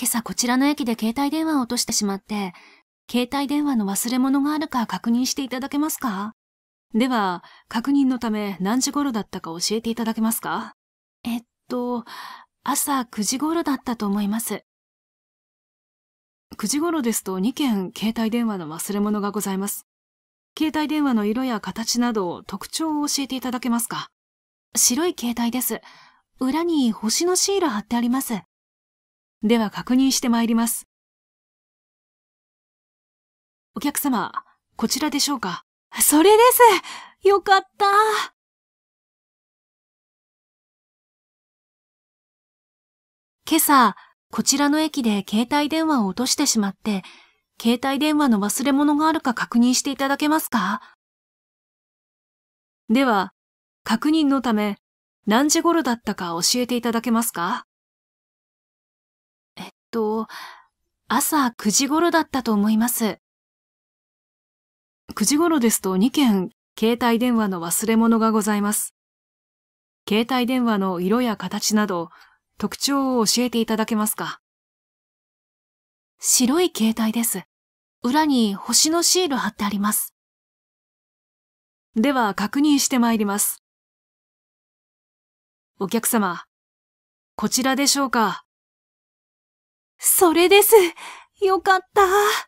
今朝こちらの駅で携帯電話を落としてしまって、携帯電話の忘れ物があるか確認していただけますかでは、確認のため何時頃だったか教えていただけますかえっと、朝9時頃だったと思います。9時頃ですと2件携帯電話の忘れ物がございます。携帯電話の色や形など特徴を教えていただけますか白い携帯です。裏に星のシール貼ってあります。では確認してまいります。お客様、こちらでしょうかそれですよかった今朝、こちらの駅で携帯電話を落としてしまって、携帯電話の忘れ物があるか確認していただけますかでは、確認のため、何時頃だったか教えていただけますかと、朝9時頃だったと思います。9時頃ですと2件、携帯電話の忘れ物がございます。携帯電話の色や形など、特徴を教えていただけますか白い携帯です。裏に星のシール貼ってあります。では確認してまいります。お客様、こちらでしょうかそれです。よかった。